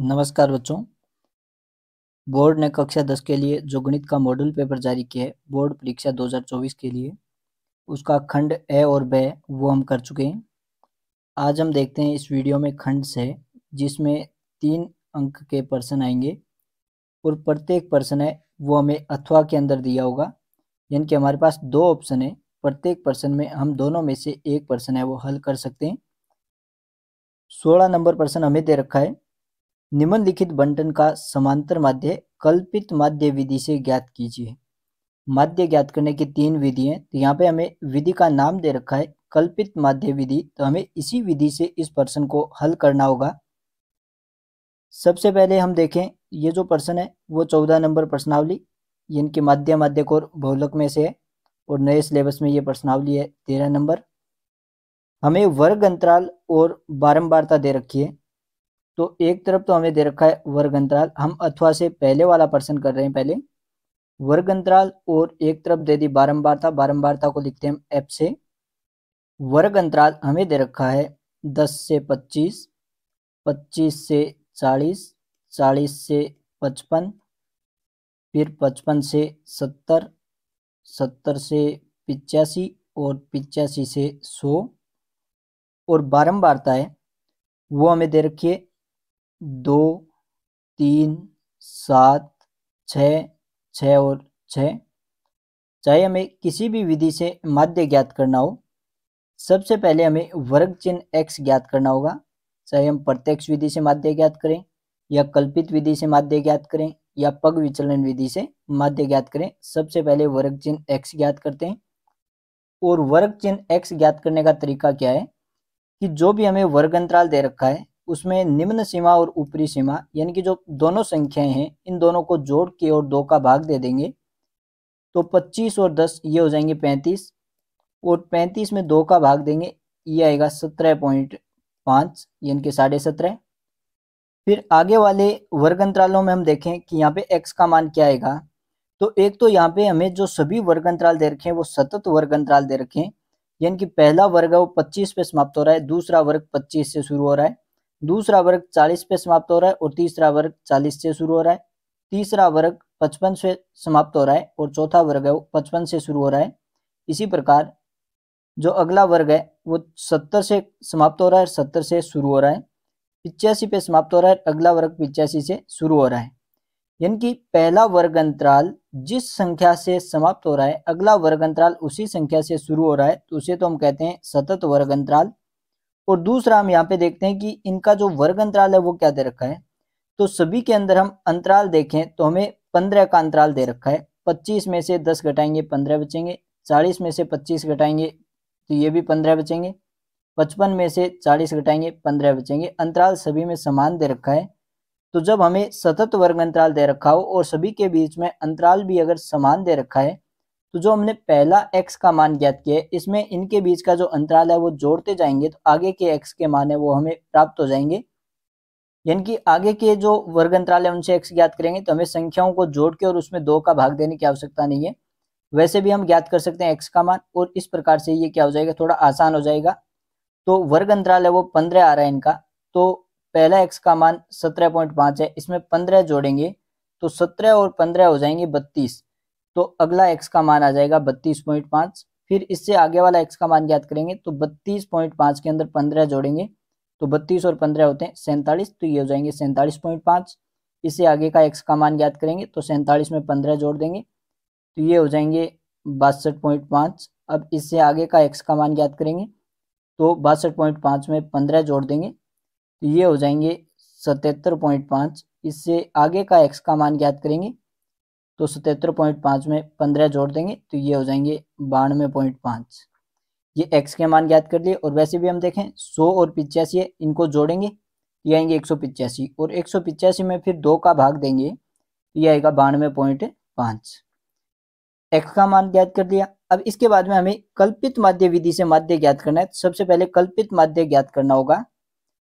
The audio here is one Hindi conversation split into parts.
नमस्कार बच्चों बोर्ड ने कक्षा दस के लिए जो गणित का मॉडल पेपर जारी किया है बोर्ड परीक्षा 2024 के लिए उसका खंड ए और बे वो हम कर चुके हैं आज हम देखते हैं इस वीडियो में खंड से जिसमें तीन अंक के पर्सन आएंगे और प्रत्येक पर्सन है वो हमें अथवा के अंदर दिया होगा यानी कि हमारे पास दो ऑप्शन है प्रत्येक पर्सन में हम दोनों में से एक पर्सन है वो हल कर सकते हैं सोलह नंबर पर्सन हमें दे रखा है निम्नलिखित बंटन का समांतर माध्य कल्पित माध्य विधि से ज्ञात कीजिए माध्य ज्ञात करने की तीन विधि हैं तो यहाँ पे हमें विधि का नाम दे रखा है कल्पित माध्य विधि तो हमें इसी विधि से इस प्रश्न को हल करना होगा सबसे पहले हम देखें ये जो प्रश्न है वो चौदह नंबर प्रश्नावली इनके माध्य माध्यक और बहुलक में से है और नए सिलेबस में ये प्रश्नावली है तेरह नंबर हमें वर्ग अंतराल और बारंबारता दे रखी है तो एक तरफ तो हमें दे रखा है वर्ग अंतराल हम अथवा से पहले वाला पर्सन कर रहे हैं पहले वर्ग अंतराल और एक तरफ दे दी बारंबारता बारंबारता को लिखते हैं हम एप से वर्ग अंतराल हमें दे रखा है दस से पच्चीस पच्चीस से चालीस चालीस से पचपन फिर पचपन से सत्तर सत्तर से पिचासी और पिचासी से सौ और बारंबारता है वो हमें दे रखी है दो तीन सात छः छः और छः चाहे हमें किसी भी विधि से माध्य ज्ञात करना हो सबसे पहले हमें वर्ग चिन्ह एक्स ज्ञात करना होगा चाहे हम प्रत्यक्ष विधि से माध्य ज्ञात करें या कल्पित विधि से माध्य ज्ञात करें या पग विचलन विधि से माध्य ज्ञात करें सबसे पहले वर्ग चिन्ह एक्स ज्ञात करते हैं और वर्ग चिन्ह एक्स ज्ञात करने का तरीका क्या है कि जो भी हमें वर्ग अंतराल दे रखा है उसमें निम्न सीमा और ऊपरी सीमा यानी कि जो दोनों संख्याएं हैं इन दोनों को जोड़ के और दो का भाग दे देंगे तो पच्चीस और दस ये हो जाएंगे पैंतीस और पैंतीस में दो का भाग देंगे ये आएगा सत्रह पॉइंट पाँच यानी कि साढ़े सत्रह फिर आगे वाले वर्ग अंतरालों में हम देखें कि यहाँ पे एक्स का मान क्या आएगा तो एक तो यहाँ पे हमें जो सभी वर्ग अंतराल दे रखे हैं वो सतत वर्ग अंतराल दे रखे हैं यानी कि पहला वर्ग है वो पच्चीस पे समाप्त हो रहा है दूसरा वर्ग पच्चीस से शुरू हो रहा है दूसरा वर्ग चालीस पे समाप्त हो रहा है और तीसरा वर्ग चालीस से शुरू हो रहा है तीसरा वर्ग पचपन से समाप्त हो रहा है और चौथा वर्ग है वो पचपन से शुरू हो रहा है इसी प्रकार जो अगला वर्ग है वो सत्तर से समाप्त हो रहा है सत्तर से शुरू हो रहा है पिचासी पे समाप्त हो रहा है अगला वर्ग पिचासी से शुरू हो रहा है यानी कि पहला वर्ग अंतराल जिस संख्या से समाप्त हो रहा है अगला वर्ग अंतराल उसी संख्या से शुरू हो रहा है तो उसे तो हम कहते हैं सतत वर्ग अंतराल और दूसरा हम यहाँ पे देखते हैं कि इनका जो वर्ग अंतराल है वो क्या दे रखा है तो सभी के अंदर हम अंतराल देखें तो हमें पंद्रह का अंतराल दे रखा है पच्चीस में से दस घटाएंगे पंद्रह बचेंगे चालीस में से पच्चीस घटाएंगे तो ये भी पंद्रह बचेंगे पचपन में से चालीस घटाएंगे पंद्रह बचेंगे अंतराल सभी में समान दे रखा है तो जब हमें सतत वर्ग अंतराल दे रखा हो और सभी के बीच में अंतराल भी अगर समान दे रखा है तो जो हमने पहला एक्स का मान ज्ञात किया है इसमें इनके बीच का जो अंतराल है वो जोड़ते जाएंगे तो आगे के एक्स के मान है वो हमें प्राप्त हो जाएंगे यानी कि आगे के जो वर्ग अंतराल है उनसे एक्स ज्ञात करेंगे तो हमें संख्याओं को जोड़ के और उसमें दो का भाग देने की आवश्यकता नहीं है वैसे भी हम ज्ञात कर सकते हैं एक्स का मान और इस प्रकार से ये क्या हो जाएगा थोड़ा आसान हो जाएगा तो वर्ग अंतराल है वो पंद्रह आ रहा है इनका तो पहला एक्स का मान सत्रह पॉइंट पांच है इसमें पंद्रह जोड़ेंगे तो सत्रह और पंद्रह हो जाएंगे बत्तीस तो अगला एक्स का मान आ जाएगा बत्तीस पॉइंट पांच फिर इससे आगे वाला एक्स का मान ज्ञात करेंगे तो बत्तीस पॉइंट पांच के अंदर पंद्रह जोड़ेंगे तो बत्तीस और पंद्रह होते हैं सैंतालीस तो ये हो जाएंगे सैंतालीस पॉइंट पांच इससे आगे का एक्स का मान ज्ञात करेंगे तो सैंतालीस में पंद्रह जोड़ देंगे तो ये हो जाएंगे बासठ पॉइंट पांच अब इससे आगे का एक्स का मान ज्ञात करेंगे तो बासठ पॉइंट पांच में पंद्रह जोड़ देंगे तो ये हो जाएंगे सतहत्तर पॉइंट पांच इससे आगे का एक्स का मान ज्ञात करेंगे तो सतहत्तर पॉइंट पाँच में पंद्रह जोड़ देंगे तो ये हो जाएंगे बानवे पॉइंट पाँच ये एक्स के मान ज्ञात कर लिए और वैसे भी हम देखें सौ और पिचासी इनको जोड़ेंगे ये आएंगे एक सौ पिचासी और एक सौ पिचासी में फिर दो का भाग देंगे तो ये आएगा बानवे पॉइंट पाँच एक्स का मान ज्ञात कर दिया अब इसके बाद में हमें कल्पित माध्य विधि से माध्य ज्ञात करना है सबसे पहले कल्पित माध्य ज्ञात करना होगा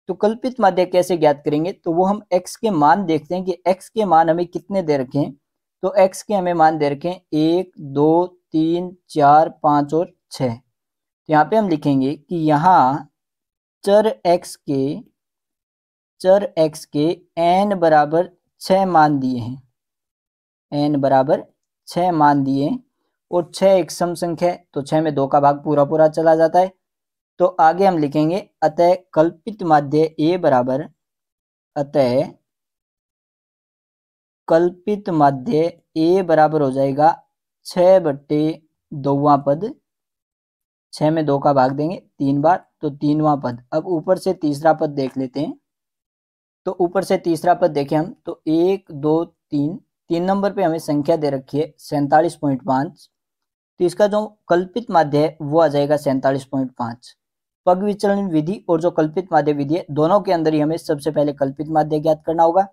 तो कल्पित माध्य कैसे ज्ञात करेंगे तो वो हम एक्स के मान देखते हैं कि एक्स के मान हमें कितने दे रखे हैं तो एक्स के हमें मान दे रखें एक दो तीन चार पाँच और छः तो यहाँ पे हम लिखेंगे कि यहाँ चर एक्स के चर एक्स के एन बराबर छः मान दिए हैं एन बराबर छः मान दिए और छः एक सम संख्या है तो छः में दो का भाग पूरा पूरा चला जाता है तो आगे हम लिखेंगे अतः कल्पित माध्य ए बराबर अतः कल्पित माध्य ए बराबर हो जाएगा छ बट्टे दोवा पद छ में दो का भाग देंगे तीन बार तो तीनवा पद अब ऊपर से तीसरा पद देख लेते हैं तो ऊपर से तीसरा पद देखें हम तो एक दो तीन तीन नंबर पे हमें संख्या दे रखी है सैंतालीस पॉइंट पांच तो इसका जो कल्पित माध्य है वो आ जाएगा सैंतालीस पॉइंट पांच पग विचलन विधि और जो कल्पित माध्य विधि है दोनों के अंदर ही हमें सबसे पहले कल्पित माध्य ज्ञात करना होगा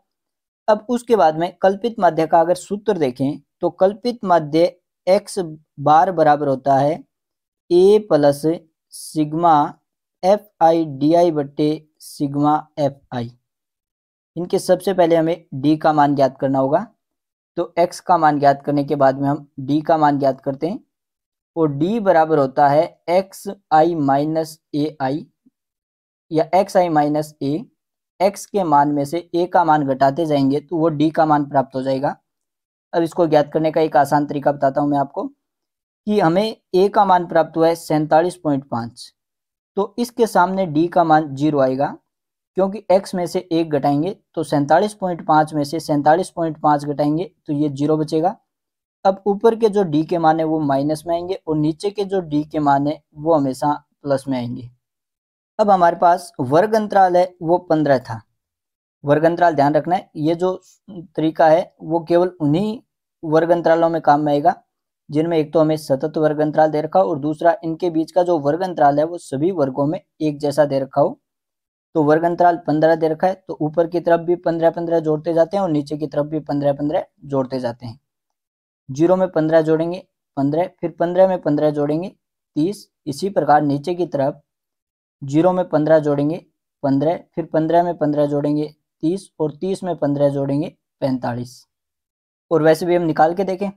अब उसके बाद में कल्पित माध्य का अगर सूत्र देखें तो कल्पित माध्य एक्स बार बराबर होता है A plus sigma F I D I बटे सिग्मा एफ आई इनके सबसे पहले हमें डी का मान ज्ञात करना होगा तो एक्स का मान ज्ञात करने के बाद में हम डी का मान ज्ञात करते हैं और डी बराबर होता है x I minus A I या X I minus A X के मान में से ए का मान घटाते जाएंगे तो वो डी का मान प्राप्त हो जाएगा अब इसको ज्ञात करने का एक आसान तरीका बताता हूँ मैं आपको कि हमें ए का मान प्राप्त हुआ है सैंतालीस पॉइंट पांच तो इसके सामने डी का मान जीरो आएगा क्योंकि x में से एक घटाएंगे तो सैंतालीस पॉइंट पांच में से सैंतालीस पॉइंट पांच घटाएंगे तो ये जीरो बचेगा अब ऊपर के जो d के मान है वो माइनस में आएंगे और नीचे के जो d के मान है वो हमेशा प्लस में आएंगे अब हमारे पास वर्ग अंतराल है वो पंद्रह था वर्ग अंतराल ध्यान रखना है ये जो तरीका है वो केवल उन्हीं वर्ग अंतरालों में काम में आएगा जिनमें एक तो हमें सतत वर्ग अंतराल दे रखा हो और दूसरा इनके बीच का जो वर्ग अंतराल है वो सभी वर्गों में एक जैसा दे रखा हो तो वर्ग अंतराल पंद्रह दे रखा है तो ऊपर की तरफ भी पंद्रह पंद्रह जोड़ते जाते हैं और नीचे की तरफ भी पंद्रह पंद्रह जोड़ते जाते हैं जीरो में पंद्रह जोड़ेंगे पंद्रह फिर पंद्रह में पंद्रह जोड़ेंगे तीस इसी प्रकार नीचे की तरफ जीरो में पंद्रह जोड़ेंगे पंद्रह फिर पंद्रह में पंद्रह जोड़ेंगे तीस और तीस में पंद्रह जोड़ेंगे पैंतालीस और वैसे भी हम निकाल के देखें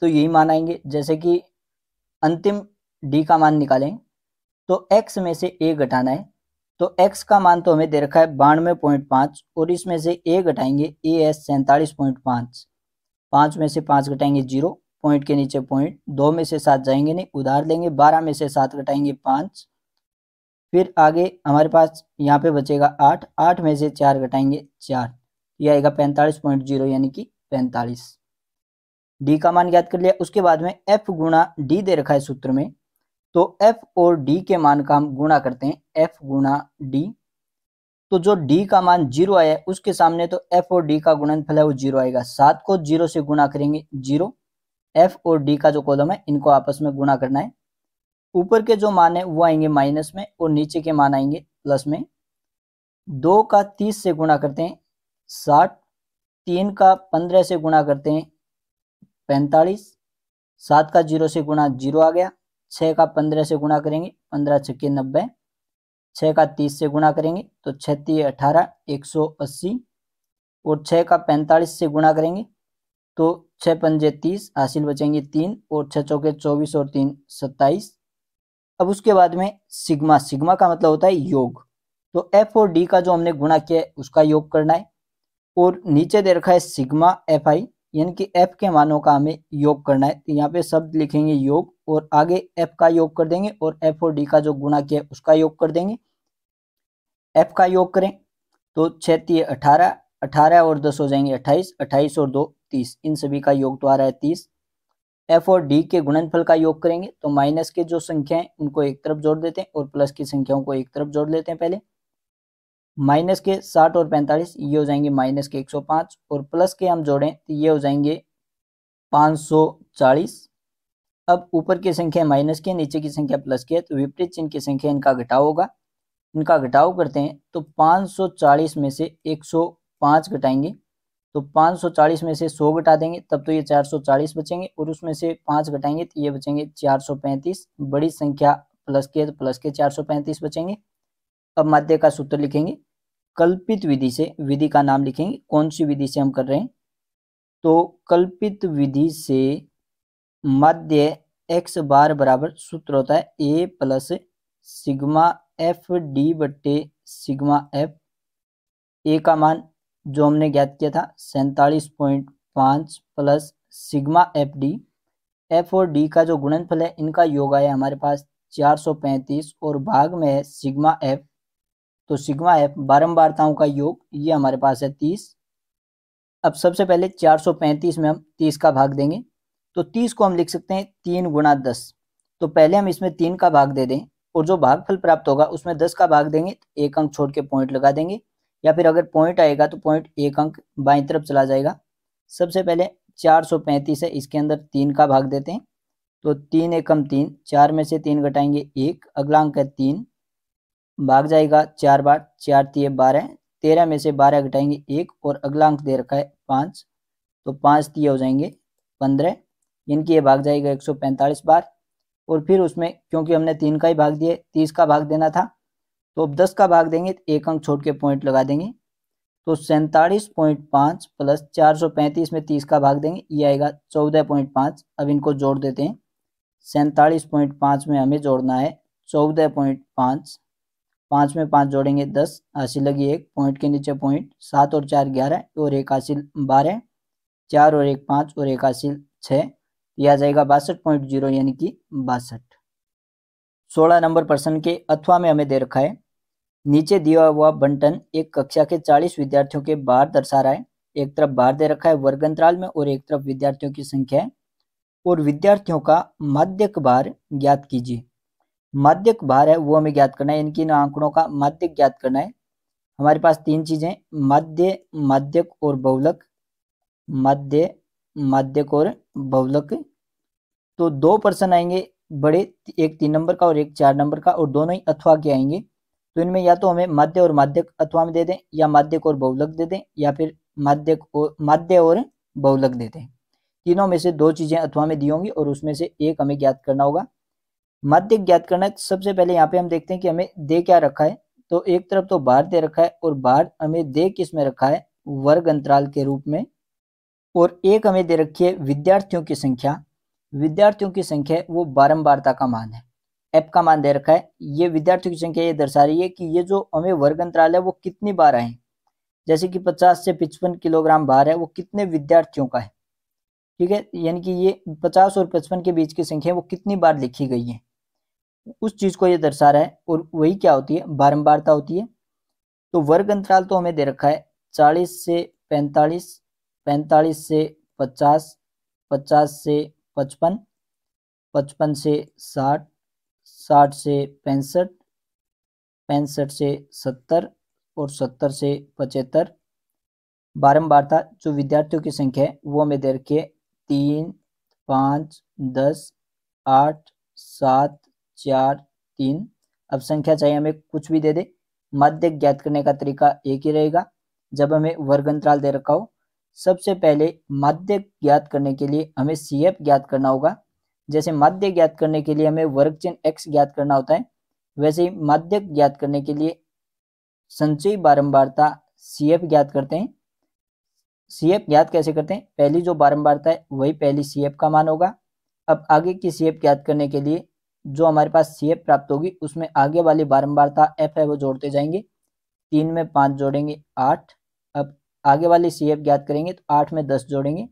तो यही मान आएंगे जैसे कि अंतिम डी का मान निकालें तो एक्स में से ए घटाना है तो एक्स का मान तो हमें दे रखा है बानवे पॉइंट पाँच और इसमें से ए घटाएंगे ए एस सैंतालीस पॉइंट पाँच पाँच में से पाँच घटाएंगे जीरो पॉइंट के नीचे पॉइंट दो में से सात जाएंगे नहीं उधार लेंगे बारह में से सात घटाएंगे पाँच फिर आगे हमारे पास यहाँ पे बचेगा आठ आठ में से चार घटाएंगे चार ये आएगा पैंतालीस पॉइंट जीरो यानी कि पैंतालीस डी का मान ज्ञात कर लिया उसके बाद में एफ गुणा डी दे रखा है सूत्र में तो एफ और डी के मान का हम गुणा करते हैं एफ गुणा डी तो जो डी का मान जीरो आया है उसके सामने तो एफ और डी का गुणनफल है वो जीरो आएगा सात को जीरो से गुणा करेंगे जीरो एफ और डी का जो कॉलम है इनको आपस में गुणा करना है ऊपर के जो मान है वो आएंगे माइनस में और नीचे के मान आएंगे प्लस में दो का तीस से गुणा करते हैं साठ तीन का पंद्रह से गुणा करते हैं पैंतालीस सात का जीरो से गुणा जीरो आ गया छः का पंद्रह से गुणा करेंगे पंद्रह छक्के नब्बे छः का तीस से गुणा करेंगे तो छत्तीस अठारह एक सौ अस्सी और छः का पैंतालीस से गुणा करेंगे तो छः पंजे तीस हासिल बचेंगे तीन और छः चौके चौबीस और तीन सत्ताईस अब उसके बाद में सिग्मा सिग्मा का मतलब होता है योग तो एफ और डी का जो हमने गुणा किया है उसका योग करना है और नीचे दे रखा है सिग्मा एफ आई यानी कि एफ के मानों का हमें योग करना है तो यहाँ पे शब्द लिखेंगे योग और आगे एफ का योग कर देंगे और एफ और डी का जो गुणा किया है उसका योग कर देंगे एफ का योग करें तो छत्तीस अठारह अठारह और दस हो जाएंगे अट्ठाईस अट्ठाईस और दो तीस इन सभी का योग तो आ रहा है तीस एफ और डी के गुणनफल का योग करेंगे तो माइनस के जो संख्या है उनको एक तरफ जोड़ देते हैं और प्लस की संख्याओं को एक तरफ जोड़ लेते हैं पहले माइनस के साठ और पैंतालीस ये हो जाएंगे माइनस के एक सौ पांच और प्लस के हम जोड़ें तो ये हो जाएंगे पाँच सौ चालीस अब ऊपर की संख्या माइनस के नीचे की संख्या प्लस की है तो विपरीत चिन्ह की संख्या इनका घटाव होगा इनका घटाव करते हैं तो चालीस में से पांच घटाएंगे तो 540 में से 100 घटा देंगे तब तो ये 440 बचेंगे और उसमें से पाँच घटाएंगे तो ये बचेंगे 435 बड़ी संख्या प्लस के तो प्लस के 435 बचेंगे अब माध्य का सूत्र लिखेंगे कल्पित विधि से विधि का नाम लिखेंगे कौन सी विधि से हम कर रहे हैं तो कल्पित विधि से माध्य एक्स बार बराबर सूत्र होता है A plus sigma F D बट्टे सिग्मा एफ ए का मान जो हमने ज्ञात किया था सैंतालीस पॉइंट पाँच plus sigma F D F और डी का जो गुणनफल है इनका योग आया हमारे पास चार सौ पैंतीस और भाग में है सिग्मा एफ तो सिग्मा एफ बारम्बारताओं का योग ये हमारे पास है तीस अब सबसे पहले चार सौ पैंतीस में हम तीस का भाग देंगे तो तीस को हम लिख सकते हैं तीन गुणा दस तो पहले हम इसमें तीन का भाग दे दें और जो भागफल प्राप्त होगा उसमें दस का भाग देंगे तो एक अंक छोड़ के पॉइंट लगा देंगे या फिर अगर पॉइंट आएगा तो पॉइंट एक अंक बाई तरफ चला जाएगा सबसे पहले चार सौ पैंतीस है इसके अंदर तीन का भाग देते हैं तो तीन एकम तीन चार में से तीन घटाएंगे एक अगला अंक है तीन भाग जाएगा चार बार चार तीय बारह तेरह में से बारह घटाएंगे एक और अगला अंक दे रखा है पाँच तो पाँच तीय हो जाएंगे पंद्रह इनकी ये भाग जाएगा एक सौ पैंतालीस बार और फिर उसमें क्योंकि हमने तीन का ही भाग दिए तीस का भाग देना था तो अब दस का भाग देंगे तो एक अंक छोड़ के पॉइंट लगा देंगे तो सैंतालीस पॉइंट पाँच प्लस चार सौ पैंतीस में तीस का भाग देंगे ये आएगा चौदह पॉइंट पाँच अब इनको जोड़ देते हैं सैंतालीस पॉइंट पाँच में हमें जोड़ना है चौदह पॉइंट पाँच पाँच में पाँच जोड़ेंगे दस हासिल लगी एक पॉइंट के नीचे पॉइंट सात और चार ग्यारह और एक हासिल बारह चार और एक पाँच और एक हासिल छः यह आ जाएगा बासठ पॉइंट जीरो यानी कि बासठ सोलह नंबर प्रश्न के अथवा में हमें दे रखा है नीचे दिया हुआ बंटन एक कक्षा के 40 विद्यार्थियों के बाहर दर्शा रहा है एक तरफ बाहर दे रखा है वर्ग अंतराल में और एक तरफ विद्यार्थियों की संख्या है और विद्यार्थियों का माध्यक भार ज्ञात कीजिए माध्यक भार है वो हमें ज्ञात करना है इनकी इन आंकड़ों का माध्यक ज्ञात करना है हमारे पास तीन चीजें माध्य माध्यक और बहुलक माध्य माध्यक और बहुलक तो दो पर्सन आएंगे बड़े एक तीन नंबर का और एक चार नंबर का और दोनों ही अथवा के आएंगे तो इनमें या तो हमें माध्य और माध्यक अथवा में दे दें या माध्यक और बहुलक दे दें या फिर माध्यक और माध्य और बहुलक दे दें तीनों में से दो चीजें अथवा में दी होंगी और उसमें से एक हमें ज्ञात करना होगा मध्य ज्ञात करना सबसे पहले यहाँ पे हम देखते हैं कि हमें दे क्या रखा है तो एक तरफ तो बाढ़ दे रखा है और बाढ़ हमें दे किस में रखा है वर्ग अंतराल के रूप में और एक हमें दे रखी है विद्यार्थियों की संख्या विद्यार्थियों की संख्या वो बारंबारता का मान है एप का मान दे रखा है ये विद्यार्थियों की संख्या ये दर्शा रही है कि ये जो हमें वर्ग अंतराल है वो कितनी बार आए जैसे कि 50 से पचपन किलोग्राम भार है वो कितने विद्यार्थियों का है ठीक है यानी कि ये 50 और 55 के बीच की संख्या वो कितनी बार लिखी गई है उस चीज को ये दर्शा रहा है और वही क्या होती है बारंबारता होती है तो वर्ग अंतराल तो हमें दे रखा है चालीस से पैंतालीस पैंतालीस से पचास पचास से पचपन पचपन से साठ साठ से पैंसठ पैंसठ से सत्तर और सत्तर से पचहत्तर बारम्बारता जो विद्यार्थियों की संख्या है वो हमें दे रखी है तीन पाँच दस आठ सात चार तीन अब संख्या चाहिए हमें कुछ भी दे दे माध्य ज्ञात करने का तरीका एक ही रहेगा जब हमें वर्ग अंतराल दे रखा हो सबसे पहले माध्य ज्ञात करने के लिए हमें सी ज्ञात करना होगा जैसे माध्य ज्ञात करने के लिए हमें वर्ग चिन्ह एक्स ज्ञात करना होता है वैसे ही माध्य ज्ञात करने के लिए संचयी बारंबारता सी एफ ज्ञात करते हैं सी एफ ज्ञात कैसे करते हैं पहली जो बारंबारता है वही पहली सी एफ का मान होगा अब आगे की सी एफ ज्ञात करने के लिए जो हमारे पास सी एफ प्राप्त होगी उसमें आगे वाली बारंबारता एफ है वो जोड़ते जाएंगे तीन में पाँच जोड़ेंगे आठ अब आगे वाली सी एफ ज्ञात करेंगे तो आठ में दस जोड़ेंगे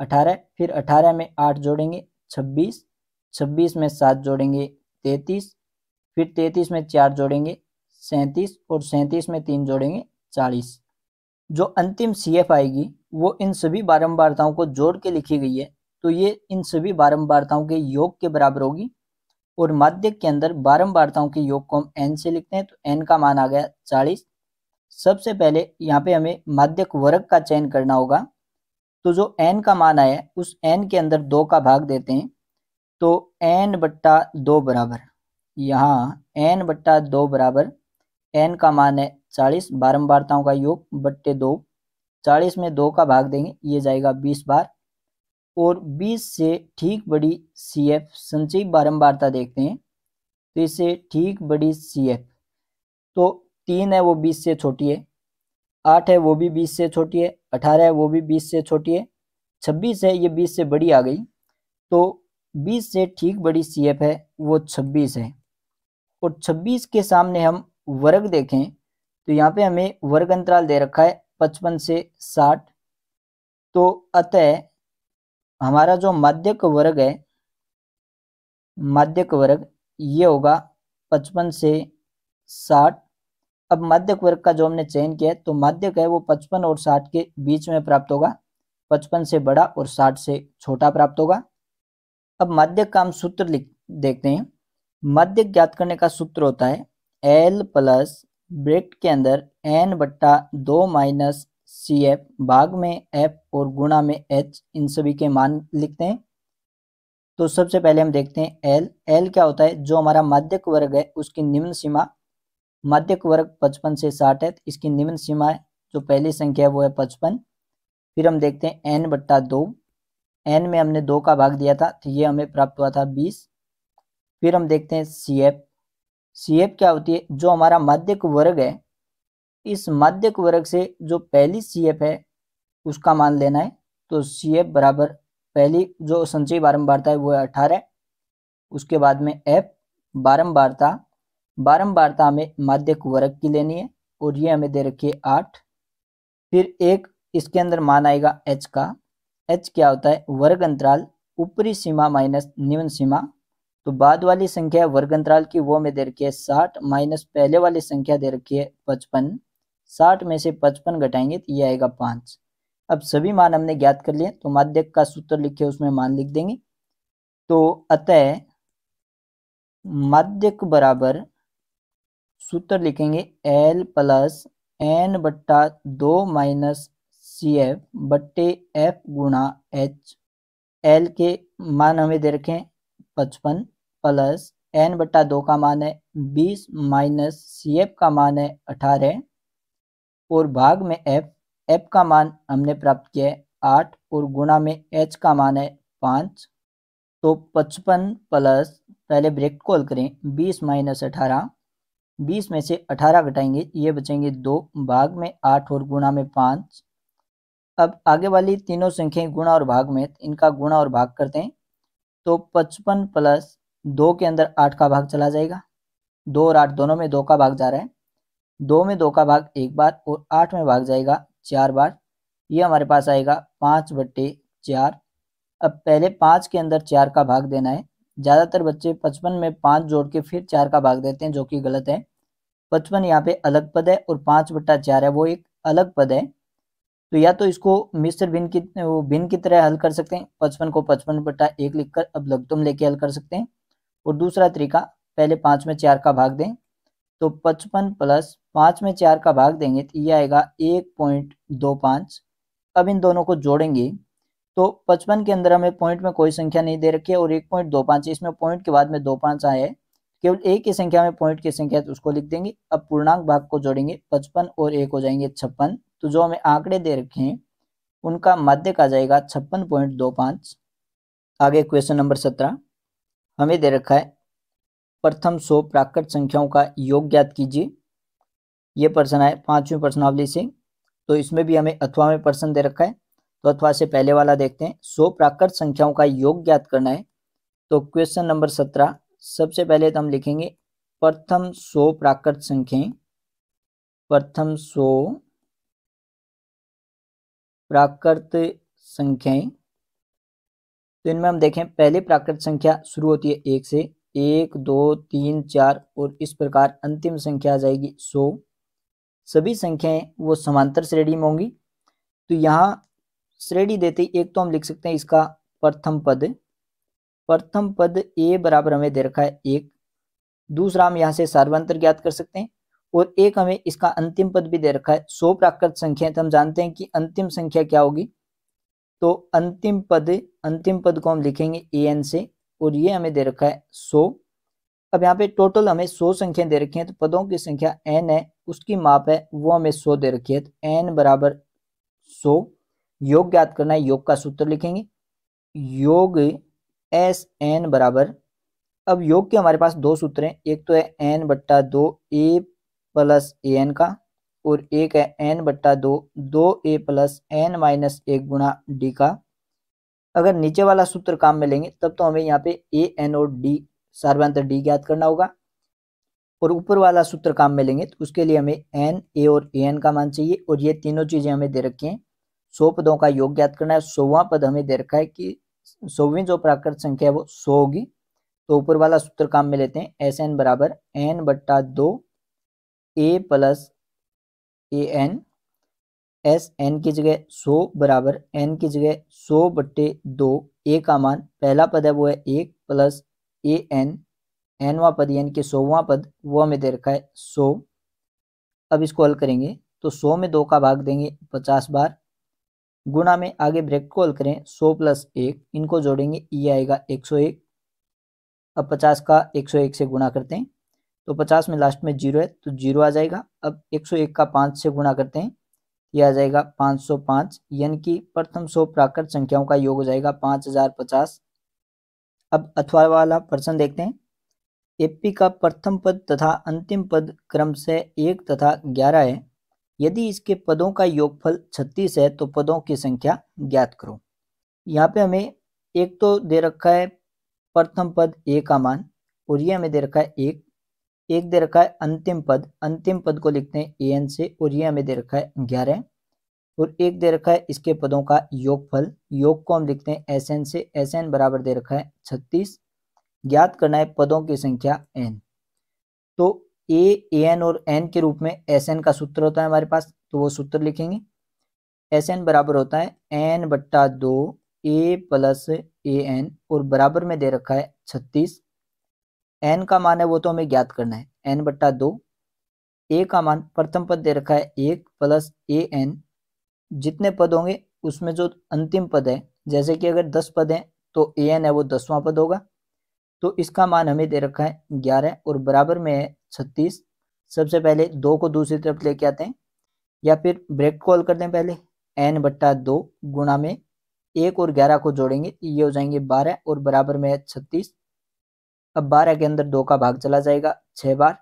अठारह फिर अठारह में आठ जोड़ेंगे छब्बीस छब्बीस में सात जोड़ेंगे तैतीस फिर तैतीस में चार जोड़ेंगे सैंतीस और सैंतीस में तीन जोड़ेंगे चालीस जो अंतिम एफ आएगी वो इन सभी बारंबारताओं को जोड़ के लिखी गई है तो ये इन सभी बारंबारताओं के योग के बराबर होगी और माध्यक के अंदर बारंबारताओं के योग को हम एन से लिखते हैं तो एन का मान आ गया चालीस सबसे पहले यहाँ पे हमें माध्यक वर्ग का चयन करना होगा तो जो एन का मान आया उस एन के अंदर दो का भाग देते हैं तो एन बट्टा दो बराबर यहाँ एन बट्टा दो बराबर एन का मान है चालीस बारम्बारताओं का योग बट्टे दो चालीस में दो का भाग देंगे ये जाएगा बीस बार और बीस से ठीक बड़ी सी एफ संचित बारम्बारता देखते हैं तो इसे ठीक बड़ी सी एफ तो तीन है वो बीस से छोटी है आठ है वो भी बीस से छोटी है अठारह है वो भी बीस से छोटी है छब्बीस है ये बीस से बड़ी आ गई तो बीस से ठीक बड़ी सी एफ है वो छब्बीस है और छब्बीस के सामने हम वर्ग देखें तो यहाँ पे हमें वर्ग अंतराल दे रखा है पचपन से साठ तो अतः हमारा जो माध्यक वर्ग है माध्यक वर्ग ये होगा पचपन से साठ अब माध्यक वर्ग का जो हमने चयन किया है तो माध्यक है वो पचपन और साठ के बीच में प्राप्त होगा पचपन से बड़ा और साठ से छोटा प्राप्त होगा अब माध्यक का हम सूत्र देखते हैं माध्यक ज्ञात करने का सूत्र होता है एल प्लस ब्रेक के अंदर एन बट्टा दो माइनस सी एफ भाग में एफ और गुणा में एच इन सभी के मान लिखते हैं तो सबसे पहले हम देखते हैं एल एल क्या होता है जो हमारा माध्यक वर्ग है उसकी निम्न सीमा मध्यक वर्ग पचपन से साठ है तो इसकी निम्न सीमा जो पहली संख्या है वो है पचपन फिर हम देखते हैं एन बट्टा दो एन में हमने दो का भाग दिया था तो ये हमें प्राप्त हुआ था बीस फिर हम देखते हैं सी एफ सी एफ क्या होती है जो हमारा माध्यक वर्ग है इस माध्यक वर्ग से जो पहली सी एफ है उसका मान लेना है तो सी एफ बराबर पहली जो संचयी बारंबारता है वो है अठारह उसके बाद में एफ बारंबारता बारंबारता हमें माध्यक वर्ग की लेनी है और ये हमें दे रखी है आठ फिर एक इसके अंदर मान आएगा एच का एच क्या होता है वर्ग अंतराल ऊपरी सीमा माइनस निम्न सीमा तो बाद वाली संख्या वर्ग अंतराल की वो हमें दे रखी है साठ माइनस पहले वाली संख्या दे रखी है पचपन साठ में से पचपन घटाएंगे तो ये आएगा पाँच अब सभी मान हमने ज्ञात कर लिए तो माध्यक का सूत्र लिखे उसमें मान लिख देंगे तो अतः माध्यक बराबर सूत्र लिखेंगे एल प्लस एन बट्टा दो माइनस सी एफ बट्टे एफ गुणा एच एल के मान हमें दे रखें पचपन प्लस एन बट्टा दो का मान है बीस माइनस सी एफ का मान है अठारह और भाग में एफ एफ का मान हमने प्राप्त किया है आठ और गुणा में एच का मान है पाँच तो पचपन प्लस पहले ब्रेक कॉल करें बीस माइनस अठारह बीस में से अठारह घटाएंगे ये बचेंगे दो भाग में आठ और गुणा में पाँच अब आगे वाली तीनों संख्याएं गुणा और भाग में इनका गुणा और भाग करते हैं तो पचपन प्लस दो के अंदर आठ का भाग चला जाएगा दो और आठ दोनों में दो का भाग जा रहा है दो में दो का भाग एक बार और आठ में भाग जाएगा चार बार ये हमारे पास आएगा पाँच बट्टे चार अब पहले पाँच के अंदर चार का भाग देना है ज़्यादातर बच्चे पचपन में पांच जोड़ के फिर चार का भाग देते हैं जो कि गलत है पचपन यहाँ पे अलग पद है और पांच बट्टा चार है वो एक अलग पद है तो या तो इसको मिश्र बिन की बिन की तरह हल कर सकते हैं पचपन को पचपन बट्टा एक लिखकर अब लघुतम लेके हल कर सकते हैं और दूसरा तरीका पहले पांच में चार का भाग दें तो पचपन प्लस पांच में चार का भाग देंगे तो ये आएगा एक पॉइंट दो पांच अब इन दोनों को जोड़ेंगे तो पचपन के अंदर हमें पॉइंट में कोई संख्या नहीं दे रखी है और एक पॉइंट दो पाँच इसमें पॉइंट के बाद में दो पाँच आए हैं केवल एक की संख्या में पॉइंट की संख्या तो उसको लिख देंगे अब पूर्णांक भाग को जोड़ेंगे पचपन और एक हो जाएंगे छप्पन तो जो हमें आंकड़े दे रखे हैं उनका माध्यक आ जाएगा छप्पन पॉइंट दो पांच आगे क्वेश्चन नंबर सत्रह हमें दे रखा है प्रथम सौ प्राकृत संख्याओं का योग ज्ञात कीजिए ये प्रश्न है पांचवी प्रश्नावली से तो इसमें भी हमें अथवा में प्रश्न दे रखा है तो अथवा से पहले वाला देखते हैं सो प्राकृत संख्याओं का योग ज्ञात करना है तो क्वेश्चन नंबर सत्रह सबसे पहले तो हम लिखेंगे प्रथम सो प्राकृत संख्या प्रथम सो प्राकृत संख्याएं तो इनमें हम देखें पहले प्राकृत संख्या शुरू होती है एक से एक दो तीन चार और इस प्रकार अंतिम संख्या आ जाएगी सो सभी संख्याएं वो समांतर श्रेणी में होंगी तो यहाँ श्रेणी देते एक तो हम लिख सकते हैं इसका प्रथम पद प्रथम पद ए बराबर हमें दे रखा है एक दूसरा हम यहाँ से सर्वांतर ज्ञात कर सकते हैं और एक हमें इसका अंतिम पद भी दे रखा है सौ प्राकृत संख्या तो हम जानते हैं कि अंतिम संख्या क्या होगी तो अंतिम पद अंतिम पद को हम लिखेंगे ए एन से और ये हमें दे रखा है सौ अब यहाँ पे टोटल हमें सौ संख्या दे रखी है तो पदों की संख्या एन है उसकी माप है वो हमें सौ दे रखी है तो एन बराबर सौ योग ज्ञात करना है योग का सूत्र लिखेंगे योग एस एन बराबर अब योग के हमारे पास दो सूत्र हैं एक तो है एन बट्टा दो ए प्लस ए एन का और एक है एन बट्टा दो दो ए प्लस एन माइनस एक गुना डी का अगर नीचे वाला सूत्र काम में लेंगे तब तो हमें यहाँ पे ए एन और डी सर्वांतर डी ज्ञात करना होगा और ऊपर वाला सूत्र काम में लेंगे तो उसके लिए हमें एन ए और ए एन का मान चाहिए और ये तीनों चीज़ें हमें दे रखी हैं सौ पदों का योग ज्ञात करना है सोवा पद हमें दे रखा है कि सोवी जो प्राकृत संख्या है वो सो होगी तो ऊपर वाला सूत्र काम में लेते हैं एस एन बराबर एन बट्टा दो A plus A N S N की जगह सो बराबर एन की जगह सो बट्टे दो ए का मान पहला पद है वो है एक प्लस ए एन एनवा पद यानी कि सोवा पद वो हमें दे रखा है सो अब इसको हल करेंगे तो सो में दो का भाग देंगे पचास बार गुना में आगे ब्रेक कॉल करें सो प्लस एक इनको जोड़ेंगे ये e आएगा एक सौ एक अब पचास का एक सौ एक से गुणा करते हैं तो पचास में लास्ट में जीरो है तो जीरो आ जाएगा अब एक सौ एक का पाँच से गुणा करते हैं ये आ जाएगा पाँच सौ पाँच यानी कि प्रथम सौ प्राकृत संख्याओं का योग हो जाएगा पाँच हजार पचास अब अथवा वाला प्रश्न देखते हैं एपी का प्रथम पद तथा अंतिम पद क्रम से एक तथा ग्यारह है यदि इसके पदों का योगफल 36 है तो पदों की संख्या ज्ञात करो यहाँ पे हमें एक तो दे रखा है प्रथम पद ए का मान और ये हमें दे रखा है एक एक दे रखा है अंतिम पद अंतिम पद को लिखते हैं ए एन से और ये हमें दे रखा है ग्यारह और एक दे रखा है इसके पदों का योगफल योग को हम लिखते हैं एस एन से एस एन बराबर दे रखा है छत्तीस ज्ञात करना है पदों की संख्या एन तो ए एन और एन के रूप में एस एन का सूत्र होता है हमारे पास तो वो सूत्र लिखेंगे एस एन बराबर होता है एन बट्टा दो ए प्लस ए एन और बराबर में दे रखा है छत्तीस एन का मान है वो तो हमें ज्ञात करना है एन बट्टा दो ए का मान प्रथम पद दे रखा है एक प्लस ए एन जितने पद होंगे उसमें जो अंतिम पद है जैसे कि अगर दस पद हैं तो ए एन है वो दसवां पद होगा तो इसका मान हमें दे रखा है ग्यारह और बराबर में है छत्तीस सबसे पहले दो को दूसरी तरफ लेके आते हैं या फिर ब्रेक कॉल करते हैं पहले एन बट्टा दो गुणा में एक और ग्यारह को जोड़ेंगे ये हो जाएंगे बारह और बराबर में है छत्तीस अब बारह के अंदर दो का भाग चला जाएगा छः बार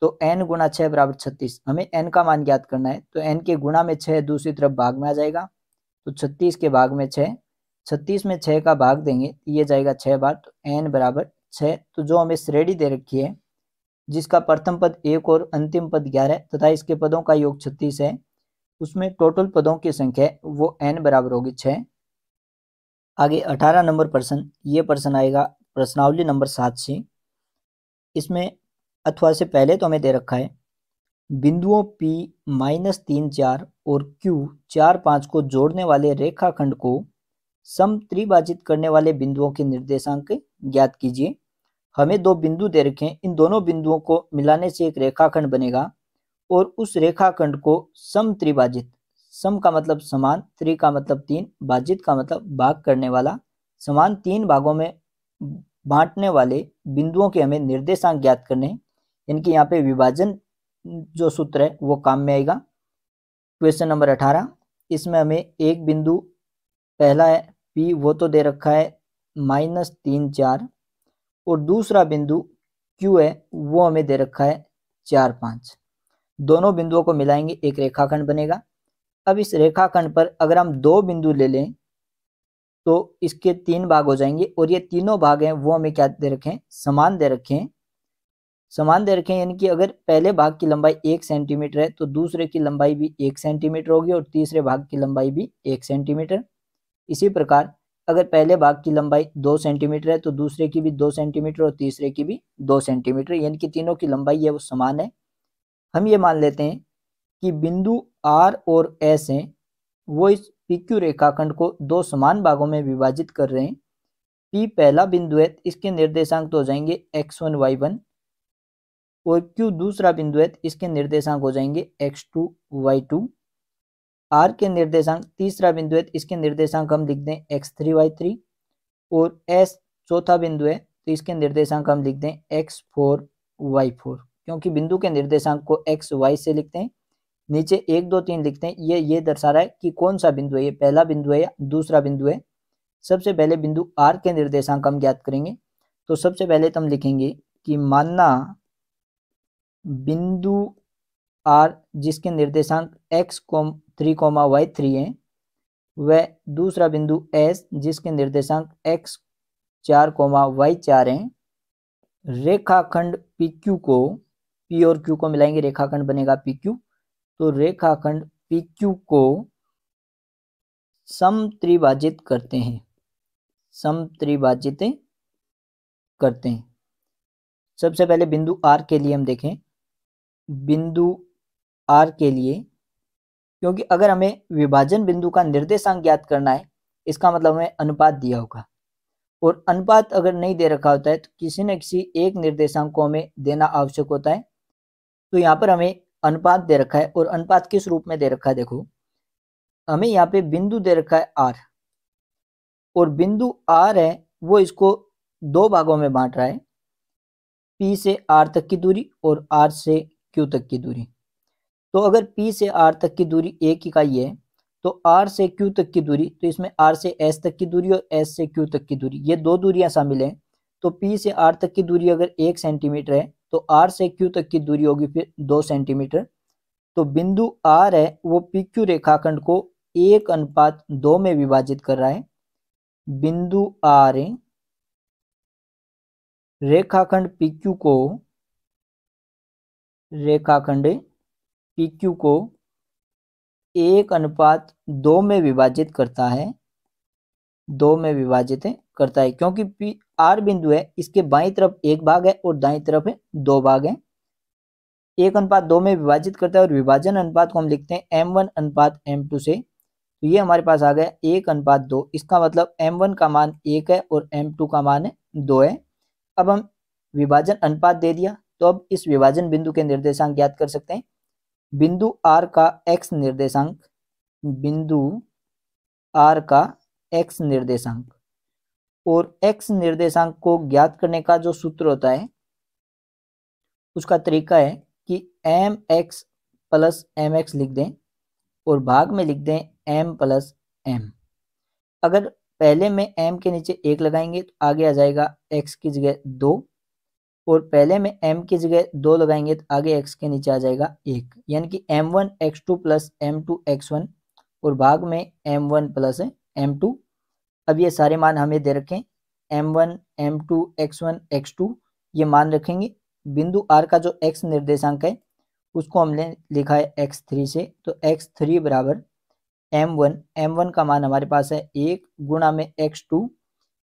तो एन गुणा छः बराबर छत्तीस हमें एन का मान ज्ञात करना है तो एन के गुणा में छः दूसरी तरफ भाग में आ जाएगा तो छत्तीस के भाग में छः छत्तीस में छः का भाग देंगे ये जाएगा छः बार तो एन बराबर छः तो जो हमें श्रेणी दे रखी है जिसका प्रथम पद एक और अंतिम पद ग्यारह तथा इसके पदों का योग छत्तीस है उसमें टोटल पदों की संख्या वो एन बराबर होगी छः आगे अठारह नंबर प्रश्न ये प्रश्न आएगा प्रश्नावली नंबर सात से इसमें अथवा से पहले तो हमें दे रखा है बिंदुओं P माइनस तीन चार और Q चार पाँच को जोड़ने वाले रेखाखंड को सम त्रिभाजित करने वाले बिंदुओं के निर्देशांक ज्ञात कीजिए हमें दो बिंदु दे रखे हैं इन दोनों बिंदुओं को मिलाने से एक रेखाखंड बनेगा और उस रेखाखंड को सम त्रिभाजित सम का मतलब समान त्रि का मतलब तीन भाजित का मतलब भाग करने वाला समान तीन भागों में बांटने वाले बिंदुओं के हमें निर्देशांक ज्ञात करने हैं इनके यहाँ पे विभाजन जो सूत्र है वो काम में आएगा क्वेश्चन नंबर अठारह इसमें हमें एक बिंदु पहला है पी वो तो दे रखा है माइनस तीन चार और दूसरा बिंदु क्यू है वो हमें दे रखा है चार पाँच दोनों बिंदुओं को मिलाएंगे एक रेखाखंड बनेगा अब इस रेखाखंड पर अगर हम दो बिंदु ले लें तो इसके तीन भाग हो जाएंगे और ये तीनों भाग हैं वो हमें क्या दे रखें समान दे रखें समान दे रखें यानी कि अगर पहले भाग की लंबाई एक सेंटीमीटर है तो दूसरे की लंबाई भी एक सेंटीमीटर होगी और तीसरे भाग की लंबाई भी एक सेंटीमीटर इसी प्रकार अगर पहले भाग की लंबाई दो सेंटीमीटर है तो दूसरे की भी दो सेंटीमीटर और तीसरे की भी दो सेंटीमीटर यानी कि तीनों की लंबाई है वो समान है हम ये मान लेते हैं कि बिंदु आर और एस हैं वो इस पी क्यू रेखाखंड को दो समान भागों में विभाजित कर रहे हैं पी पहला बिंदु है इसके निर्देशांक तो हो जाएंगे एक्स वन वाई वन और क्यू दूसरा बिंदु है इसके निर्देशांक हो जाएंगे X two Y two R के निर्देशांक तीसरा बिंदु है तो इसके निर्देशांक हम लिख दें एक्स थ्री वाई थ्री और एस चौथा बिंदु है तो इसके निर्देशांक हम लिख दें एक्स फोर वाई फोर क्योंकि बिंदु के निर्देशांक को एक्स वाई से लिखते हैं नीचे एक दो तीन लिखते हैं ये ये दर्शा रहा है कि कौन सा बिंदु है ये पहला बिंदु है या दूसरा बिंदु है सबसे पहले बिंदु आर के निर्देशांक हम ज्ञात करेंगे तो सबसे पहले तो हम लिखेंगे कि मानना बिंदु आर जिसके निर्देशांक X comma three comma Y three हैं वह दूसरा बिंदु एस जिसके निर्देशांक एक्स चार कोमा वाई चार हैं रेखाखंड पी क्यू को पी और क्यू को मिलाएंगे रेखाखंड बनेगा पी क्यू तो रेखाखंड पी क्यू को समत्रिभाजित करते हैं समत्रिभाजित करते हैं सबसे पहले बिंदु आर के लिए हम देखें बिंदु आर के लिए क्योंकि अगर हमें विभाजन बिंदु का निर्देशांक ज्ञात करना है इसका मतलब हमें अनुपात दिया होगा और अनुपात अगर नहीं दे रखा होता है तो किसी न किसी एक निर्देशांक को हमें देना आवश्यक होता है तो यहाँ पर हमें अनुपात दे रखा है और अनुपात किस रूप में दे रखा है देखो हमें यहाँ पे बिंदु दे रखा है आर और बिंदु आर है वो इसको दो भागों में बांट रहा है पी से आर तक की दूरी और आर से क्यू तक की दूरी तो अगर P से R तक की दूरी एक इकाई है तो R से Q तक की दूरी तो इसमें R से S तक की दूरी और S से Q तक की दूरी ये दो दूरियां शामिल हैं तो P से R तक की दूरी अगर एक सेंटीमीटर है तो R से Q तक की दूरी होगी फिर दो सेंटीमीटर तो बिंदु R है वो पी क्यू रेखाखंड को एक अनुपात दो में विभाजित कर रहा है बिंदु आर रेखाखंड पी क्यू को रेखाखंड पी क्यू को एक अनुपात दो में विभाजित करता है दो में विभाजित करता है क्योंकि पी आर बिंदु है इसके बाई तरफ एक भाग है और दाई तरफ है दो भाग है एक अनुपात दो में विभाजित करता है और विभाजन अनुपात को हम लिखते हैं एम वन अनुपात एम टू से तो ये हमारे पास आ गया एक अनुपात दो इसका मतलब एम वन का मान एक है और एम टू का मान दो है अब हम विभाजन अनुपात दे दिया तो अब इस विभाजन बिंदु के निर्देशांक ज्ञात कर सकते हैं बिंदु आर का एक्स निर्देशांक बिंदु आर का एक्स निर्देशांक और एक्स निर्देशांक को ज्ञात करने का जो सूत्र होता है उसका तरीका है कि M X plus M X लिख दें और भाग में लिख दें एम प्लस एम अगर पहले में एम के नीचे एक लगाएंगे तो आगे आ जाएगा एक्स की जगह दो और पहले में m की जगह दो लगाएंगे तो आगे x के नीचे आ जाएगा एक यानी कि M one x two plus M two x one और भाग में M one plus M two अब ये सारे मान हमें दे रखें M one M two x one x two ये मान रखेंगे बिंदु आर का जो x निर्देशांक है उसको हमने लिखा है एक्स थ्री से तो एक्स थ्री बराबर एम वन एम वन का मान हमारे पास है एक गुणा में X two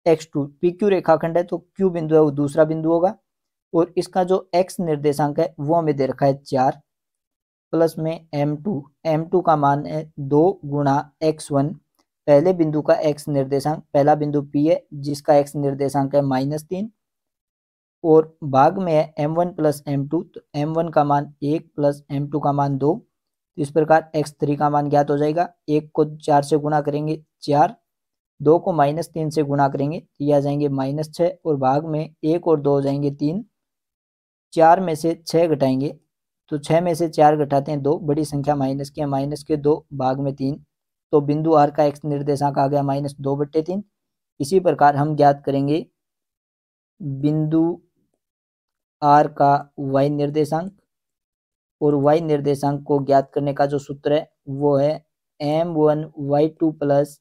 x two P Q रेखाखंड है तो क्यू बिंदु है वो दूसरा बिंदु होगा और इसका जो एक्स निर्देशांक है वो हमें दे रखा है चार प्लस में एम टू एम टू का मान है दो गुणा एक्स वन पहले बिंदु का एक्स निर्देशांक पहला बिंदु पी है जिसका एक्स निर्देशांक है माइनस तीन और भाग में है M one plus M two तो एम वन का मान एक प्लस एम टू का मान दो तो इस प्रकार एक्स थ्री का मान ज्ञात हो जाएगा एक को चार से गुणा करेंगे चार दो को माइनस तीन से गुणा करेंगे तो ये आ जाएंगे माइनस छः और भाग में एक और दो हो जाएंगे तीन चार में से छः घटाएंगे तो छः में से चार घटाते हैं दो बड़ी संख्या माइनस की है माइनस के दो भाग में तीन तो बिंदु आर का एक्स निर्देशांक आ गया माइनस दो बट्टे तीन इसी प्रकार हम ज्ञात करेंगे बिंदु आर का वाई निर्देशांक और वाई निर्देशांक को ज्ञात करने का जो सूत्र है वो है M one Y two plus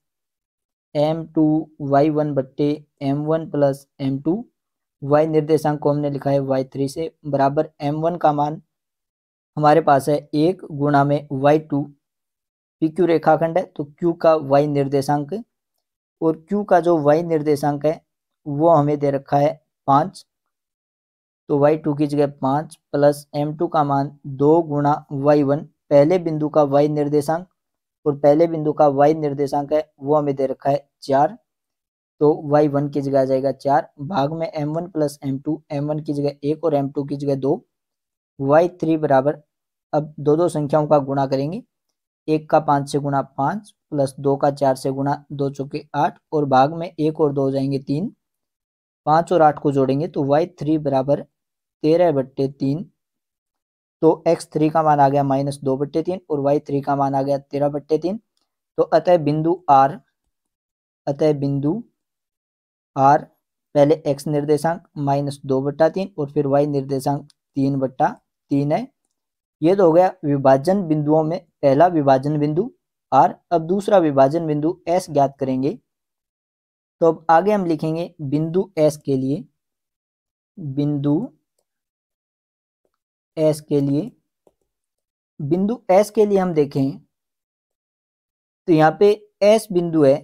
M two Y one बट्टे M one plus M two Y निर्देशांक को हमने लिखा है वाई थ्री से बराबर एम वन का मान हमारे पास है एक गुणा में वाई टू पी क्यू रेखाखंड है तो क्यू का वाई निर्देशांक और क्यू का जो वाई निर्देशांक है वो हमें दे रखा है पाँच तो वाई टू की जगह पाँच प्लस एम टू का मान दो गुणा वाई वन पहले बिंदु का वाई निर्देशांक और पहले बिंदु का वाई निर्देशांक है वो हमें दे रखा है चार तो वाई वन की जगह आ जाएगा चार भाग में M one plus M two M one की जगह एक और एम टू की जगह दो वाई थ्री बराबर अब दो दो संख्याओं का गुणा करेंगे एक का पाँच से गुणा पाँच प्लस दो का चार से गुणा दो चौके आठ और भाग में एक और दो हो जाएंगे तीन पाँच और आठ को जोड़ेंगे तो वाई थ्री बराबर तेरह बट्टे तीन तो एक्स थ्री का मान आ गया माइनस दो बट्टे तीन और वाई थ्री का मान आ गया तेरह बट्टे तीन तो अतः बिंदु आर अतः बिंदु आर पहले एक्स निर्देशांक माइनस दो बट्टा तीन और फिर वाई निर्देशांक तीन बट्टा तीन है ये तो हो गया विभाजन बिंदुओं में पहला विभाजन बिंदु आर अब दूसरा विभाजन बिंदु एस ज्ञात करेंगे तो अब आगे हम लिखेंगे बिंदु एस के लिए बिंदु एस के लिए बिंदु एस के लिए हम देखें तो यहाँ पे एस बिंदु है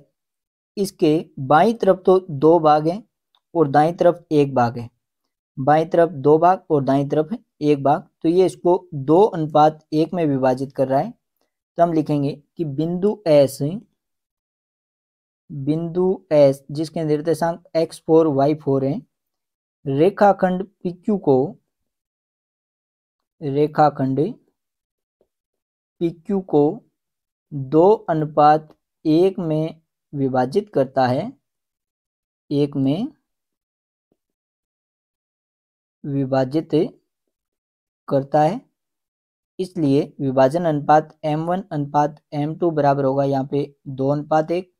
इसके बाई तरफ तो दो भाग हैं और दाई तरफ एक भाग है बाई तरफ दो भाग और दाई तरफ एक भाग तो ये इसको दो अनुपात एक में विभाजित कर रहा है तो हम लिखेंगे कि बिंदु एस बिंदु एस जिसके निर्देशांक एक्स फोर वाई फोर है रेखाखंड पिक्यू को रेखाखंड पिक्यू को दो अनुपात एक में विभाजित करता है एक में विभाजित करता है इसलिए विभाजन अनुपात एम वन अनुपात एम टू बराबर होगा यहाँ पे दो अनुपात एक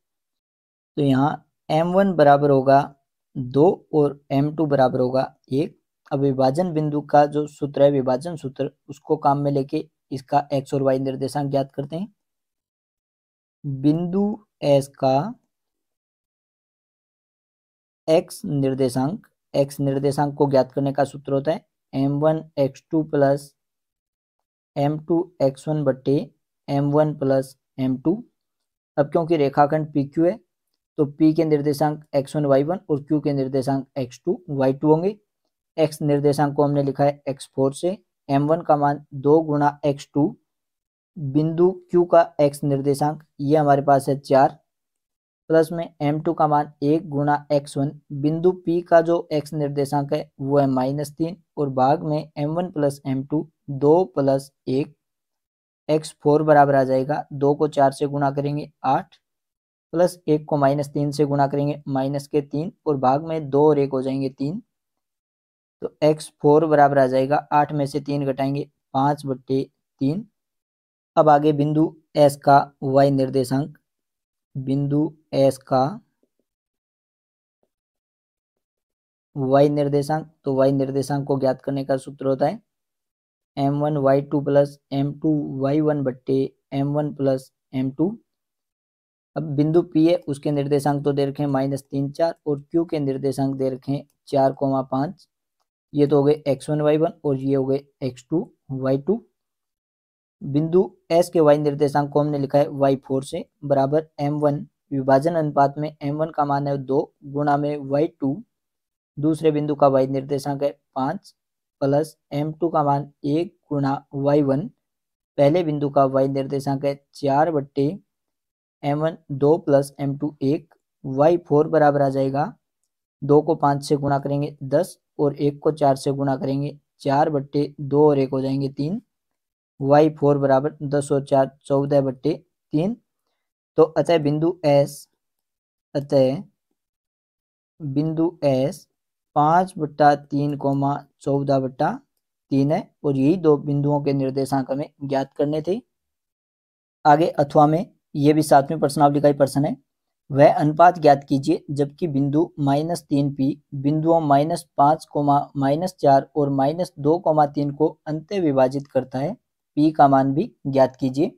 तो यहाँ एम वन बराबर होगा दो और एम टू बराबर होगा एक अब विभाजन बिंदु का जो सूत्र है विभाजन सूत्र उसको काम में लेके इसका एक्स और वाई निर्देशांक ज्ञात करते हैं बिंदु एस का एक्स निर्देशांक एक्स निर्देशांक को ज्ञात करने का सूत्र होता है M one x two plus M two x one बट्टे M one plus M two अब क्योंकि रेखाखंड पी क्यू है तो P के निर्देशांक x1 y1 और Q के निर्देशांक x2 y2 होंगे x निर्देशांक को हमने लिखा है x4 से m1 का मान दो गुणा एक्स टू बिंदु क्यू का एक्स निर्देशांक ये हमारे पास है चार प्लस में एम टू का मान एक गुना एक्स वन बिंदु पी का जो एक्स निर्देशांक है वो है माइनस तीन और भाग में m1 one plus M two दो प्लस एक एक्स फोर बराबर आ जाएगा दो को चार से गुना करेंगे आठ प्लस एक को माइनस तीन से गुना करेंगे माइनस के तीन और भाग में दो और एक हो जाएंगे तीन तो एक्स फोर बराबर आ जाएगा आठ में से तीन घटाएंगे पाँच बट्टे तीन अब आगे बिंदु एस का वाई निर्देशांक बिंदु एस का वाई निर्देशांक तो वाई निर्देशांक को ज्ञात करने का सूत्र होता है M one Y two plus M two Y one बट्टे M one plus M two अब बिंदु पी है उसके निर्देशांक तो दे रखे माइनस तीन चार और क्यू के निर्देशांक दे रखे चार कोमा पांच ये तो हो गए एक्स वन वाई वन और ये हो गए एक्स टू वाई टू बिंदु एस के वाई निर्देशांक को हमने लिखा है वाई फोर से बराबर एम वन विभाजन अनुपात में एम वन का मान है दो गुणा में वाई टू दूसरे बिंदु का वाई निर्देशांक है पांच प्लस एम टू का मान एक गुणा वाई वन पहले बिंदु का वाई निर्देशांक है चार बट्टे एम वन दो प्लस एम टू एक वाई फोर बराबर आ जाएगा दो को पांच से गुणा करेंगे दस और एक को चार से गुणा करेंगे चार बट्टे दो और एक हो जाएंगे तीन वाई फोर बराबर दस और चार चौदह बट्टे तीन तो अतः बिंदु एस अतः बिंदु एस पाँच बट्टा तीन कोमा चौदह बट्टा तीन है और यही दो बिंदुओं के निर्देशांक हमें ज्ञात करने थे आगे अथवा में यह भी सातवें प्रश्न आप लिखाई प्रश्न है वह अनुपात ज्ञात कीजिए जबकि बिंदु माइनस तीन पी बिंदुओं माइनस पाँच कोमा माइनस चार और माइनस दो कोमा तीन को अंत विभाजित करता है पी का मान भी ज्ञात कीजिए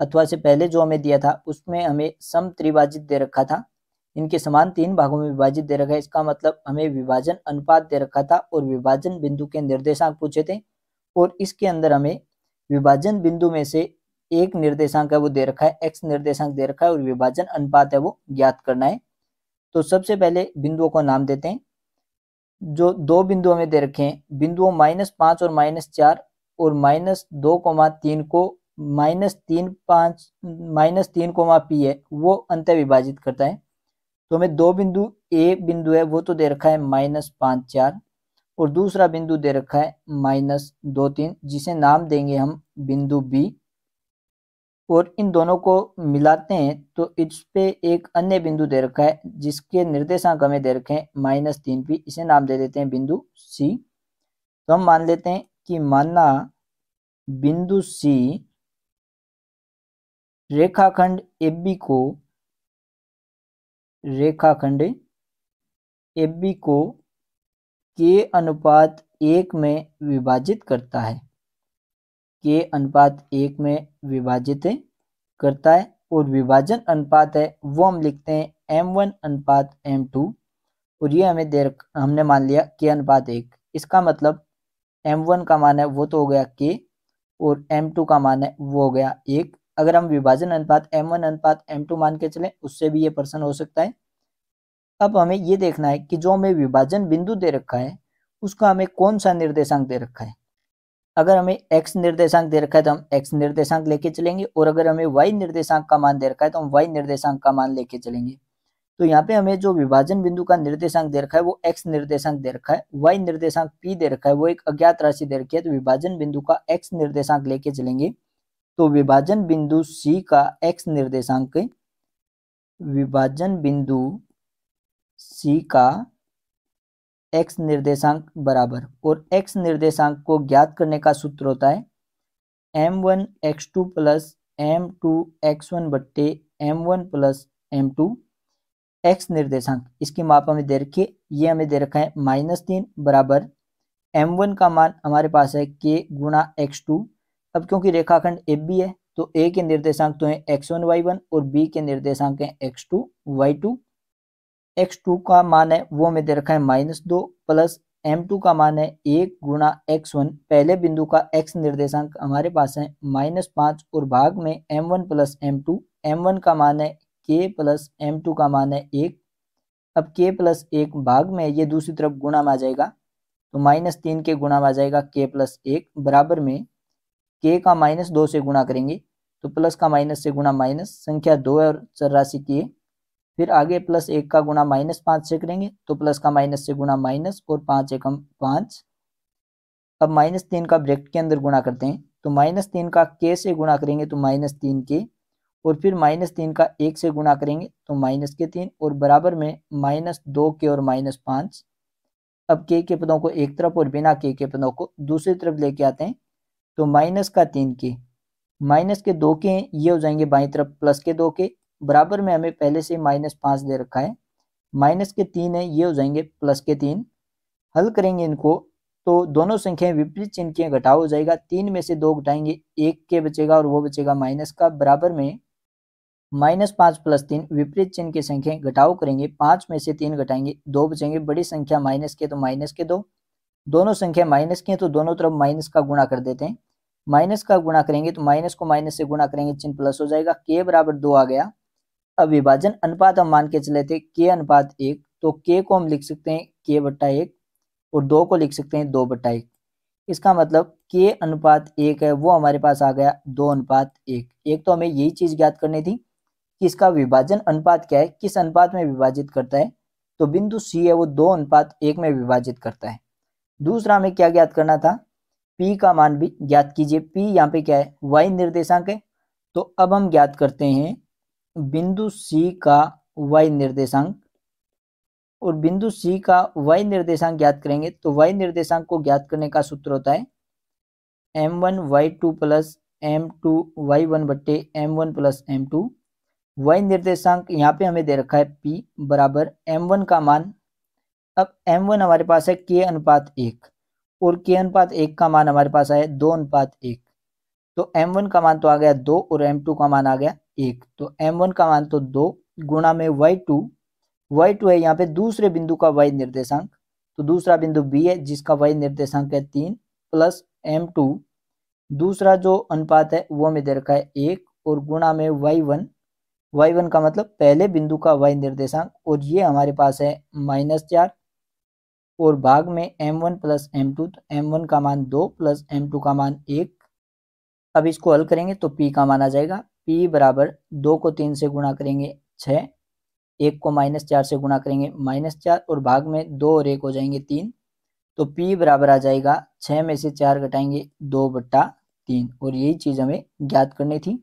अथवा से पहले जो हमें दिया था उसमें हमें सम त्रिभाजित दे रखा था इनके समान तीन भागों में विभाजित दे रखा है इसका मतलब हमें विभाजन अनुपात दे रखा था और विभाजन बिंदु के निर्देशांक पूछे थे और इसके अंदर हमें विभाजन बिंदु में से एक निर्देशांक है वो दे रखा है एक्स निर्देशांक दे रखा है और विभाजन अनुपात है वो ज्ञात करना है तो सबसे पहले बिंदुओं को नाम देते हैं जो दो बिंदु हमें दे रखे हैं बिंदुओं माइनस पांच और माइनस चार और माइनस दो कोमा तीन को माइनस तीन पाँच माइनस तीन कोमा पी है वो अंत विभाजित करता है तो हमें दो बिंदु ए बिंदु है वो तो दे रखा है माइनस पाँच चार और दूसरा बिंदु दे रखा है माइनस दो तीन जिसे नाम देंगे हम बिंदु बी और इन दोनों को मिलाते हैं तो इस पे एक अन्य बिंदु दे रखा है जिसके निर्देशांक हमें दे रखे हैं माइनस तीन पी इसे नाम दे देते हैं बिंदु सी तो हम मान लेते हैं कि माना बिंदु सी रेखाखंड ए बी को रेखाखंड ए बी को के अनुपात एक में विभाजित करता है के अनुपात एक में विभाजित करता है और विभाजन अनुपात है वो हम लिखते हैं एम वन अनुपात एम टू और ये हमें दे हमने मान लिया के अनुपात एक इसका मतलब एम वन का मान है वो तो हो गया के और एम टू का मान है वो हो गया एक अगर हम विभाजन अनुपात एम वन अनुपात एम टू मान के चले उससे भी ये प्रश्न हो सकता है अब हमें ये देखना है कि जो हमें विभाजन बिंदु दे रखा है उसका हमें कौन सा निर्देशांक दे रखा है अगर हमें x निर्देशांक दे रखा है तो हम x निर्देशांक लेके चलेंगे और अगर हमें y निर्देशांक का मान दे रखा है तो हम y निर्देशांक का मान लेके चलेंगे तो यहाँ पे हमें जो विभाजन बिंदु का निर्देशांक दे रखा है वो एक्स निर्देशांक दे रखा है वाई निर्देशांक p दे रखा है वो एक अज्ञात राशि दे रखी है तो विभाजन बिंदु का एक्स निर्देशांक लेके चलेंगे तो विभाजन बिंदु सी का एक्स निर्देशांक विभाजन बिंदु सी का एक्स निर्देशांक बराबर और एक्स निर्देशांक को ज्ञात करने का सूत्र होता है M one x two plus M two x one बट्टे M one plus M two x निर्देशांक इसकी माप हमें दे रखी है ये हमें दे रखा है माइनस तीन बराबर एम वन का मान हमारे पास है के गुणा एक्स टू अब क्योंकि रेखाखंड ए बी है तो ए के निर्देशांक तो हैं एक्स वन वाई वन और बी के निर्देशांक हैं x two Y two x two का मान है वो हमें दे रखा है माइनस दो प्लस एम टू का मान है एक गुणा एक्स वन पहले बिंदु का एक्स निर्देशांक हमारे पास है माइनस पाँच और भाग में M one plus M two M one का मान है के प्लस एम टू का मान है एक अब के प्लस एक भाग में ये दूसरी तरफ गुणा में आ जाएगा तो माइनस तीन के गुणा में आ जाएगा के प्लस एक बराबर में के का माइनस दो से गुणा करेंगे तो प्लस का माइनस से गुणा माइनस संख्या दो है और चौरासी के फिर आगे प्लस एक का गुणा माइनस पाँच से करेंगे तो प्लस का माइनस से गुणा माइनस और पाँच एकम पाँच अब माइनस तीन का ब्रैकेट के अंदर गुणा करते हैं तो माइनस तीन का के से गुणा करेंगे तो माइनस तीन के और फिर माइनस तीन का एक से गुणा करेंगे तो माइनस के तीन और बराबर में माइनस दो के और माइनस पाँच अब के के पदों को एक तरफ और बिना के के पदों को दूसरी तरफ लेके आते हैं तो माइनस का तीन के माइनस के दो के ये हो जाएंगे बाई तरफ प्लस के दो के बराबर में हमें पहले से माइनस पाँच दे रखा है माइनस के तीन है ये हो जाएंगे प्लस के तीन हल करेंगे इनको तो दोनों संख्याएं विपरीत चिन्ह के घटाव हो जाएगा तीन में से दो घटाएंगे एक के बचेगा और वो बचेगा माइनस का बराबर में माइनस पाँच प्लस तीन विपरीत चिन्ह की संख्या घटाओ करेंगे पाँच में से तीन घटाएंगे दो बचेंगे बड़ी संख्या माइनस के तो माइनस के दो दोनों संख्या माइनस की है तो दोनों तरफ माइनस का गुणा कर देते हैं माइनस का गुणा करेंगे तो माइनस को माइनस से गुणा करेंगे चिन्ह प्लस हो जाएगा के बराबर दो आ गया अब विभाजन अनुपात हम मान के चले थे के अनुपात एक तो के को हम लिख सकते हैं के बट्टा एक और दो को लिख सकते हैं दो बट्टा एक इसका मतलब के अनुपात एक है वो हमारे पास आ गया दो अनुपात एक एक तो हमें यही चीज ज्ञात करनी थी कि इसका विभाजन अनुपात क्या है किस अनुपात में विभाजित करता है तो बिंदु सी है वो दो अनुपात एक में विभाजित करता है दूसरा हमें क्या ज्ञात करना था पी का मान भी ज्ञात कीजिए पी यहाँ पे क्या है वाई निर्देशांक है तो अब हम ज्ञात करते हैं बिंदु सी का वाई निर्देशांक और बिंदु सी का वाई निर्देशांक ज्ञात करेंगे तो वाई निर्देशांक को ज्ञात करने का सूत्र होता है M one Y two plus M two Y one बट्टे M one plus M two वही निर्देशांक यहाँ पे हमें दे रखा है पी बराबर एम वन का मान अब एम वन हमारे पास है के अनुपात एक और के अनुपात एक का मान हमारे पास आया दो अनुपात एक तो एम वन का मान तो आ गया दो और एम टू का मान आ गया एक तो एम वन का मान तो दो गुणा में वाई टू वाई टू है यहाँ पे दूसरे बिंदु का वाई निर्देशांक तो दूसरा बिंदु बी है जिसका वाई निर्देशांक है तीन प्लस एम टू दूसरा जो अनुपात है वो हमें दे रखा है एक और गुणा में वाई वन वाई वन का मतलब पहले बिंदु का वाई निर्देशांक और ये हमारे पास है माइनस चार और भाग में M one plus M two तो एम वन का मान दो प्लस एम टू का मान एक अब इसको हल करेंगे तो पी का मान आ जाएगा पी बराबर दो को तीन से गुणा करेंगे छः एक को माइनस चार से गुणा करेंगे माइनस चार और भाग में दो और एक हो जाएंगे तीन तो पी बराबर आ जाएगा छः में से चार घटाएंगे दो बट्टा तीन और यही चीज़ हमें ज्ञात करनी थी